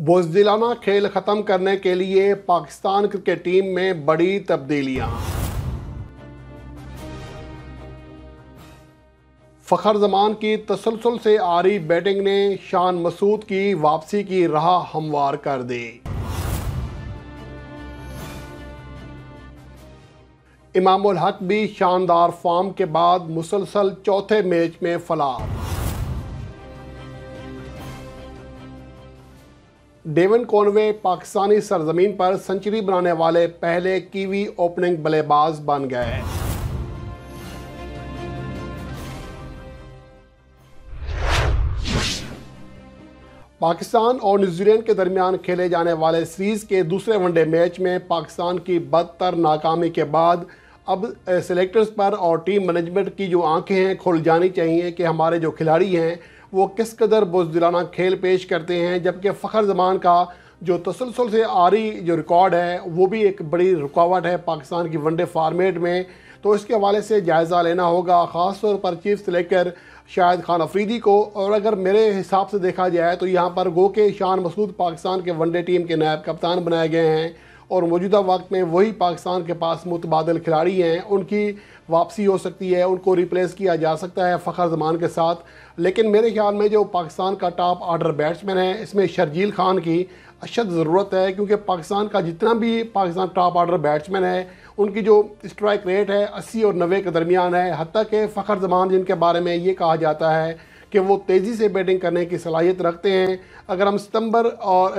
बुजदिलाना खेल ख़त्म करने के लिए पाकिस्तान क्रिकेट टीम में बड़ी तब्दीलियां फ़खर जमान की तसलसल से आ रही बैटिंग ने शान मसूद की वापसी की राह हमवार कर दी इमामुल हक भी शानदार फॉर्म के बाद मुसलसल चौथे मैच में फला डेवन कॉनवे पाकिस्तानी सरजमीन पर सेंचुरी बनाने वाले पहले कीवी ओपनिंग बल्लेबाज बन गए हैं पाकिस्तान और न्यूजीलैंड के दरमियान खेले जाने वाले सीरीज़ के दूसरे वनडे मैच में पाकिस्तान की बदतर नाकामी के बाद अब सेलेक्टर्स पर और टीम मैनेजमेंट की जो आंखें हैं खुल जानी चाहिए कि हमारे जो खिलाड़ी हैं वो किस कदर बुजदिलाना खेल पेश करते हैं जबकि फ़खर जमान का जो तसलसल से आरी जो रिकॉर्ड है वो भी एक बड़ी रुकावट है पाकिस्तान की वनडे फार्मेट में तो इसके हवाले से जायज़ा लेना होगा ख़ास तौर पर चीफ से लेकर शाहिद खान अफरीदी को और अगर मेरे हिसाब से देखा जाए तो यहाँ पर गो के शान मसूद पाकिस्तान के वनडे टीम के नायब कप्तान बनाए गए हैं और मौजूदा वक्त में वही पाकिस्तान के पास मुतबादल खिलाड़ी हैं उनकी वापसी हो सकती है उनको रिप्लेस किया जा सकता है फ़खर जमान के साथ लेकिन मेरे ख्याल में जो पाकिस्तान का टॉप आर्डर बैट्समैन है इसमें शर्जील खान की अशद ज़रूरत है क्योंकि पाकिस्तान का जितना भी पाकिस्तान टॉप आर्डर बैट्समैन है उनकी जो स्ट्राइक रेट है अस्सी और नबे के दरमियान है हती के फ़खर जमान जिनके बारे में ये कहा जाता है कि वो तेज़ी से बैटिंग करने की सलाहियत रखते हैं अगर हम सितंबर और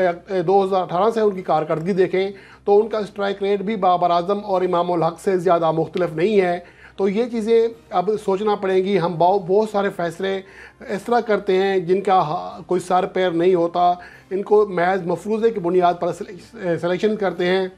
2018 से उनकी कारकर्दगी देखें तो उनका स्ट्राइक रेट भी बाबर आजम और इमाम हक से ज़्यादा मुख्तलफ नहीं है तो ये चीज़ें अब सोचना पड़ेंगी हम बहुत सारे फैसले इस तरह करते हैं जिनका कोई सर पैर नहीं होता इनको महज मफरूज़े की बुनियाद पर सिलेक्शन करते हैं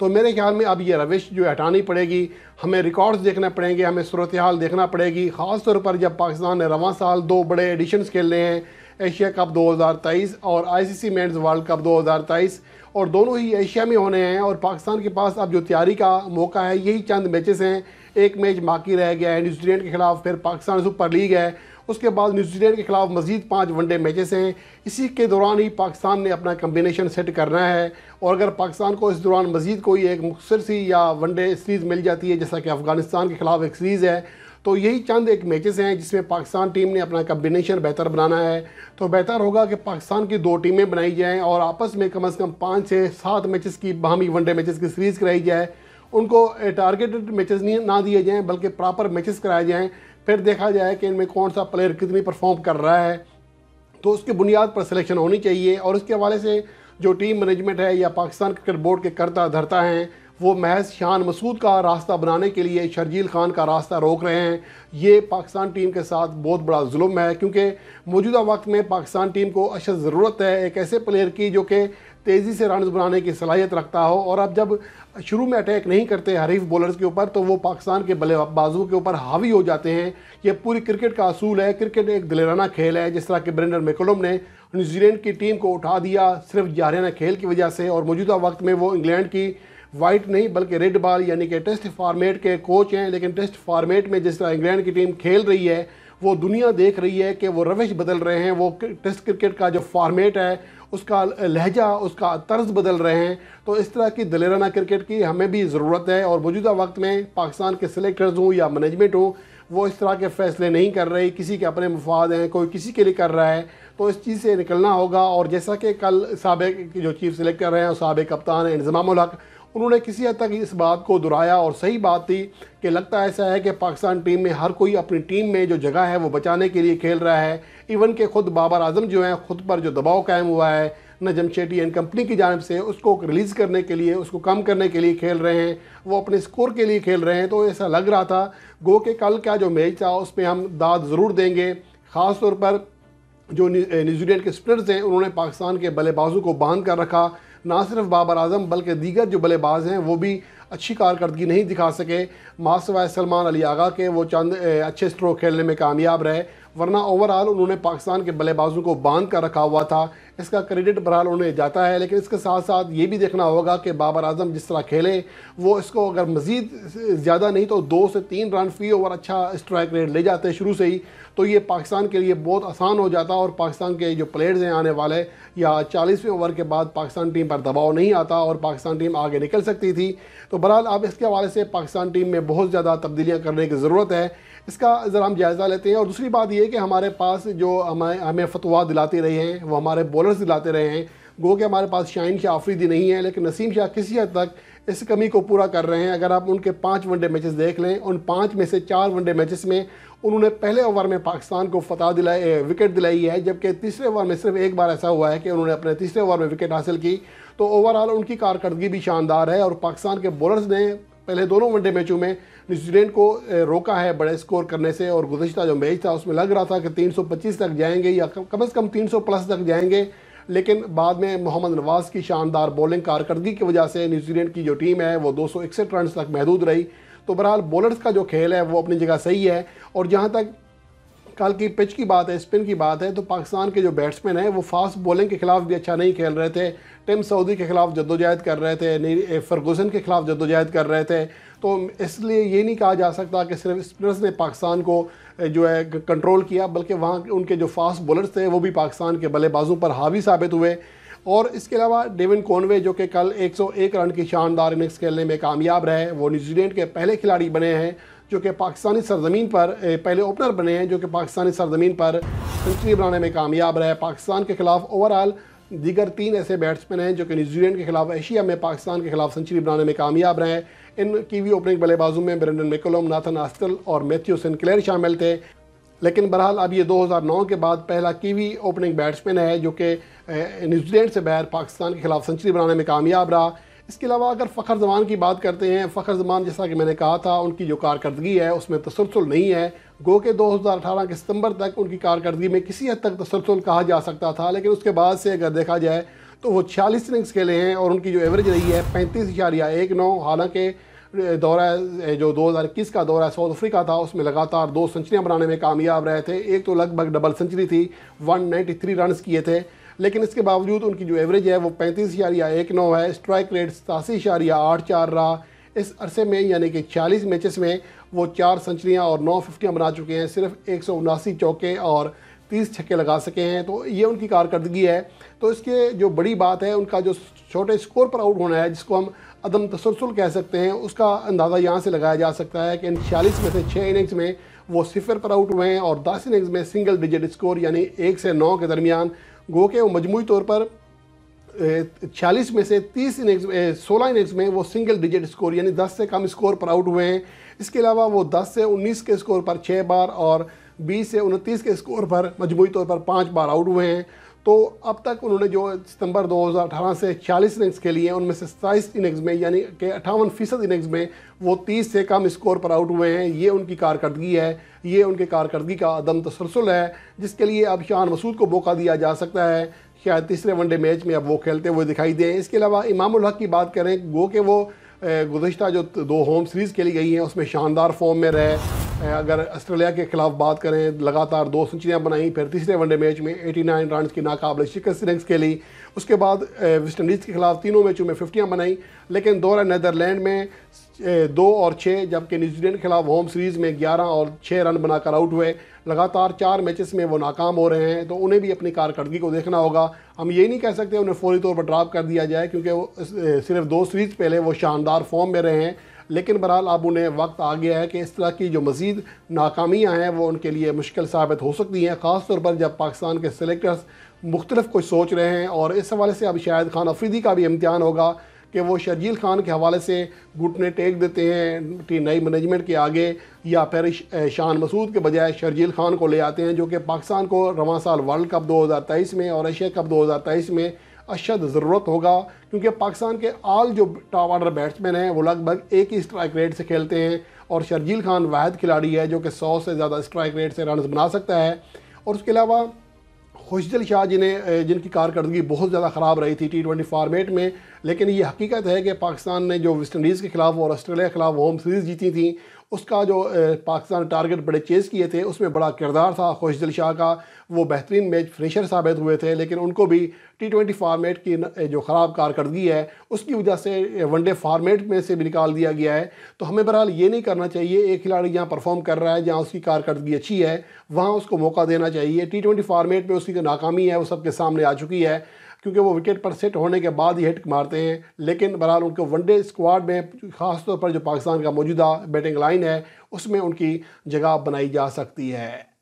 तो मेरे ख्याल में अब ये रविश जो हटानी पड़ेगी हमें रिकॉर्ड्स देखने पड़ेंगे हमें सूरत हाल देखना पड़ेगी ख़ास तौर पर जब पाकिस्तान ने रवा साल दो बड़े एडिशन खेलने हैं एशिया कप 2023 और आईसीसी मेंस वर्ल्ड कप 2023 और दोनों ही एशिया में होने हैं और पाकिस्तान के पास अब जो तैयारी का मौका है यही चंद मैचेस हैं एक मैच बाकी रह गया है न्यूजीलैंड के खिलाफ फिर पाकिस्तान सुपर लीग है उसके बाद न्यूजीलैंड के खिलाफ मजीद पाँच वनडे मैचेस हैं इसी के दौरान ही पाकिस्तान ने अपना कम्बिनेशन सेट करना है और अगर पाकिस्तान को इस दौरान मजीद कोई एक मुखसर सी या वनडे सीरीज़ मिल जाती है जैसा कि अफगानिस्तान के खिलाफ एक सीरीज़ है तो यही चंद एक मैचेस हैं जिसमें पाकिस्तान टीम ने अपना कम्बिनेशन बेहतर बनाना है तो बेहतर होगा कि पाकिस्तान की दो टीमें बनाई जाएँ और आपस में कम अज़ कम पाँच से सात मैचेस की बाहमी वनडे मैचेस की सीरीज़ कराई जाए उनको टारगेटेड मैचेस नहीं ना दिए जाएँ बल्कि प्रॉपर मैचेस कराए जाएँ फिर देखा जाए कि इनमें कौन सा प्लेयर कितनी परफॉर्म कर रहा है तो उसकी बुनियाद पर सिलेक्शन होनी चाहिए और उसके हवाले से जो टीम मैनेजमेंट है या पाकिस्तान क्रिकेट बोर्ड के करता धरता हैं वो महज शान मसूद का रास्ता बनाने के लिए शर्जील खान का रास्ता रोक रहे हैं ये पाकिस्तान टीम के साथ बहुत बड़ा जुल्म है क्योंकि मौजूदा वक्त में पाकिस्तान टीम को अशद ज़रूरत है एक ऐसे प्लेयर की जो कि तेज़ी से रन बनाने की सलाहियत रखता हो और अब जब शुरू में अटैक नहीं करते हरीफ बॉलर्स के ऊपर तो वो पाकिस्तान के बल्लेबाजों के ऊपर हावी हो जाते हैं ये पूरी क्रिकेट का असूल है क्रिकेट एक दिलराना खेल है जिस तरह के ब्रेंडर मेकोलम ने न्यूजीलैंड की टीम को उठा दिया सिर्फ जारियाना खेल की वजह से और मौजूदा वक्त में वो इंग्लैंड की वाइट नहीं बल्कि रेड बॉल यानी कि टेस्ट फार्मेट के कोच हैं लेकिन टेस्ट फार्मेट में जिस तरह इंग्लैंड की टीम खेल रही है वो दुनिया देख रही है कि वो रविश बदल रहे हैं वो टेस्ट क्रिकेट का जो फार्मेट है उसका लहजा उसका तर्ज बदल रहे हैं तो इस तरह की दलेराना क्रिकेट की हमें भी ज़रूरत है और मौजूदा वक्त में पाकिस्तान के सिलेक्टर्स हों या मैनेजमेंट हों वो इस तरह के फ़ैसले नहीं कर रही किसी के अपने मफाद हैं कोई किसी के लिए कर रहा है तो इस चीज़ से निकलना होगा और जैसा कि कल सबक जो चीफ सिलेक्टर हैं और सबक कप्तान हैं इंजमाम उन्होंने किसी हद तक इस बात को दोहराया और सही बात थी कि लगता ऐसा है कि पाकिस्तान टीम में हर कोई अपनी टीम में जो जगह है वो बचाने के लिए खेल रहा है इवन के खुद बाबर आजम जो हैं खुद पर जो दबाव कायम हुआ है नजम शेटी एंड कंपनी की जानब से उसको रिलीज़ करने के लिए उसको कम करने के लिए खेल रहे हैं वो अपने स्कोर के लिए खेल रहे हैं तो ऐसा लग रहा था गो के कल का जो मैच था उस पर हम दाद ज़रूर देंगे ख़ास तौर पर जो न्यूजीलैंड के स्पिनर्स हैं उन्होंने पाकिस्तान के बल्लेबाजों को बांध कर रखा ना सिर्फ बाबर अजम बल्कि दीगर जो बल्लेबाज हैं वो भी अच्छी कारकर्दगी नहीं दिखा सके मासवाय सलमान अली आगा के वो चंद अच्छे स्ट्रोक खेलने में कामयाब रहे वरना ओवरऑल उन्होंने पाकिस्तान के बल्लेबाजों को बांध कर रखा हुआ था इसका क्रेडिट बहरहाल उन्हें जाता है लेकिन इसके साथ साथ ये भी देखना होगा कि बाबर आजम जिस तरह खेले वो इसको अगर मज़ीद ज़्यादा नहीं तो दो से तीन रन फी ओवर अच्छा स्ट्राइक रेट ले जाते शुरू से ही तो ये पाकिस्तान के लिए बहुत आसान हो जाता और पाकिस्तान के जो प्लेयर्स हैं आने वाले या चालीसवें ओवर के बाद पाकिस्तान टीम पर दबाव नहीं आता और पाकिस्तान टीम आगे निकल सकती थी तो बहरहाल अब इसके हवाले से पाकिस्तान टीम में बहुत ज़्यादा तब्दीलियाँ करने की ज़रूरत है इसका ज़रा हम जायज़ा लेते हैं और दूसरी बात यह कि हमारे पास जो हमें हमें फतवा दिलाते रहे हैं वो हमारे बॉलर्स दिलाते रहे हैं गो के हमारे पास शाइन शाह आफरीदी नहीं है लेकिन नसीम शाह किसी हद तक इस कमी को पूरा कर रहे हैं अगर आप उनके पाँच वनडे मैचेस देख लें उन पाँच में से चार वनडे मैचेस में उन्होंने पहले ओवर में पाकिस्तान को फतह दिलाई विकेट दिलाई है जबकि तीसरे ओवर में सिर्फ एक बार ऐसा हुआ है कि उन्होंने अपने तीसरे ओवर में विकेट हासिल की तो ओवरऑल उनकी कारकर्दगी भी शानदार है और पाकिस्तान के बॉलर्स ने पहले दोनों वनडे मैचों में न्यूजीलैंड को रोका है बड़े स्कोर करने से और गुजशत जो मैच था उसमें लग रहा था कि 325 तक जाएंगे या कम से कम 300 प्लस तक जाएंगे लेकिन बाद में मोहम्मद नवाज़ की शानदार बॉलिंग कारकर्दगी की वजह से न्यूजीलैंड की जो टीम है वो दो सौ रन तक महदूद रही तो बहरहाल बॉलर्स का जो खेल है वो अपनी जगह सही है और जहाँ तक कल की पिच की बात है स्पिन की बात है तो पाकिस्तान के जो बैट्समैन हैं वो फास्ट बॉलिंग के खिलाफ भी अच्छा नहीं खेल रहे थे टिम सऊदी के खिलाफ जद्दोजहद कर रहे थे फर्गूसन के खिलाफ जद्दोजहद कर रहे थे तो इसलिए ये नहीं कहा जा सकता कि सिर्फ स्पिनर्स ने पाकिस्तान को जो है कंट्रोल किया बल्कि वहाँ उनके जो फास्ट बॉलर्स थे वो भी पाकिस्तान के बल्लेबाजों पर हावी साबित हुए और इसके अलावा डेविन कॉनवे जो कि कल 101 रन की शानदार इनिंग्स खेलने में कामयाब रहे वो न्यूजीलैंड के पहले खिलाड़ी बने हैं जो कि पाकिस्तानी सरजमीन पर पहले ओपनर बने हैं जो कि पाकिस्तानी सरजमीन पर सेंचुरी बनाने में कामयाब रहे पाकिस्तान के खिलाफ ओवरऑल दीगर तीन ऐसे बैट्समैन हैं जो कि न्यूजीलैंड के खिलाफ एशिया में पाकिस्तान के खिलाफ सेंचुरी बनाने में कामयाब रहे इन कीवी ओपनिंग बल्लेबाजों में ब्रेंडन मेकोलम नाथन आस्टल और मैथ्यू सिंक्लेयर शामिल थे लेकिन बहरहाल अब ये 2009 के बाद पहला कीवी ओपनिंग बैट्समैन है जो कि न्यूजीलैंड से बाहर पाकिस्तान के खिलाफ सेंचुरी बनाने में कामयाब रहा इसके अलावा अगर फ़खर जमान की बात करते हैं फ़खर जमान जैसा कि मैंने कहा था उनकी जो कारकर्दगी है उसमें तसलसल नहीं है गो के अठारह के सितंबर तक उनकी कारकर्दगी में किसी हद तक तसलसल कहा जा सकता था लेकिन उसके बाद से अगर देखा जाए तो वो छियालीस इनिंग्स खेले हैं और उनकी जो एवरेज रही है पैंतीस इशारिया एक नौ हालांकि दौरा जो 2021 का दौरा साउथ अफ्रीका था उसमें लगातार दो सेंचुरियाँ बनाने में कामयाब रहे थे एक तो लगभग डबल सेंचुरी थी 193 रन्स किए थे लेकिन इसके बावजूद उनकी जो एवरेज है वो पैंतीस इशारिया एक नौ है स्ट्राइक रेट सतासी इशारिया आठ चार रहा इस अरसे में यानी कि 40 मैचेस में वो चार सेंचुरियाँ और नौ फिफ्टियाँ बना चुके हैं सिर्फ एक चौके और तीस छक्के लगा सके हैं तो ये उनकी कारकर्दगी है तो इसके जो बड़ी बात है उनका जो छोटे स्कोर पर आउट होना है जिसको हम अदम तसलसल कह सकते हैं उसका अंदाज़ा यहाँ से लगाया जा सकता है कि इन छियालीस में से छः इनिंग्स में वो सिफर पर आउट हुए हैं और दस इनिंग्स में सिंगल डिजिट स्कोर यानी एक से नौ के दरमियान गो के वो मजमू तौर पर छियालीस में से तीस इनिंग्स सोलह इनिंग्स में वो सिंगल डिजिट स्कोर यानी दस से कम स्कोर पर आउट हुए हैं इसके अलावा वो दस से उन्नीस के स्कोर पर छः बार और बीस से उनतीस के स्कोर पर मजमू तौर पर पाँच बार आउट हुए हैं तो अब तक उन्होंने जो सितंबर 2018 से 46 इनिंग्स खेली हैं उनमें से सत्ताईस इनिंग्स में यानी कि अठावन फ़ीसद इनिंग्स में वो 30 से कम स्कोर पर आउट हुए हैं ये उनकी कारकर्दगी है ये उनके कारकर्दगी का अदम तसलसल है जिसके लिए अब शान मसूद को मौका दिया जा सकता है शायद तीसरे वनडे मैच में अब वो खेलते हुए दिखाई दें इसके अलावा इमामुल हक की बात करें गो के वो गुजशत जो दो होम सीरीज़ खेली गई हैं उसमें शानदार फॉर्म में रहे अगर ऑस्ट्रेलिया के खिलाफ बात करें लगातार दो सेंचुरियाँ बनाई फिर तीसरे वनडे मैच में 89 रन की नाकबले शिकस्त के लिए उसके बाद वेस्ट इंडीज़ के खिलाफ तीनों मैचों में फिफ्टियाँ बनाई लेकिन दौरा नदरलैंड में दो और छः जबकि न्यूजीलैंड के खिलाफ होम सीरीज़ में ग्यारह और छः रन बनाकर आउट हुए लगातार चार मैचेस में वो नाकाम हो रहे हैं तो उन्हें भी अपनी कारकर्दगी को देखना होगा हम ये नहीं कह सकते उन्हें फौरी तौर पर ड्राप कर दिया जाए क्योंकि वो सिर्फ दो सीरीज़ पहले वो शानदार फॉर्म में रहे हैं लेकिन बहरहाल अब उन्हें वक्त आ गया है कि इस तरह की जो मज़ीद नाकामियाँ हैं वो उनके लिए मुश्किल साबित हो सकती हैं ख़ास तौर पर जब पाकिस्तान के सेलेक्टर्स मुख्तलिफ कुछ सोच रहे हैं और इस हवाले से अब शायद खान अफरीदी का भी इम्तहान होगा कि वो शर्जील खान के हवाले से घुटने टेक देते हैं नई मैनेजमेंट के आगे या फिर शान मसूद के बजाय शर्जील खान को ले आते हैं जो कि पाकिस्तान को रवा साल वर्ल्ड कप 2023 में और एशिया कप 2023 में अशद ज़रूरत होगा क्योंकि पाकिस्तान के आल जो टॉप ऑर्डर बैट्समैन हैं वो लगभग एक ही स्ट्राइक रेट से खेलते हैं और शर्जील खान वाद खिलाड़ी है जो कि सौ से ज़्यादा स्ट्राइक रेट से रन बना सकता है और उसके अलावा खुशदिल शाह जिन्हें जिनकी कारकर्दगी बहुत ज़्यादा ख़राब रही थी टी ट्वेंटी फार्मेट में लेकिन ये हकीकत है कि पाकिस्तान ने जो वेस्ट इंडीज़ के खिलाफ और ऑस्ट्रेलिया के खिलाफ होम सीरीज़ जीती थी उसका जो पाकिस्तान टारगेट बड़े चेज़ किए थे उसमें बड़ा किरदार था खोश दिल शाह का वो बेहतरीन मैच फिनिशर साबित हुए थे लेकिन उनको भी टी ट्वेंटी फार्मेट की जो ख़राब कारकर्दगी है उसकी वजह से वनडे फार्मेट में से भी निकाल दिया गया है तो हमें बहरहाल ये नहीं करना चाहिए एक खिलाड़ी जहाँ परफॉर्म कर रहा है जहाँ उसकी कारकर्दगी अच्छी है वहाँ उसको मौका देना चाहिए टी ट्वेंटी फार्मेट में उसकी जो नाकामी है वो सबके सामने आ चुकी है क्योंकि वो विकेट पर सेट होने के बाद ही हिट मारते हैं लेकिन बहरहाल उनके वनडे स्क्वाड में खासतौर पर जो पाकिस्तान का मौजूदा बैटिंग लाइन है उसमें उनकी जगह बनाई जा सकती है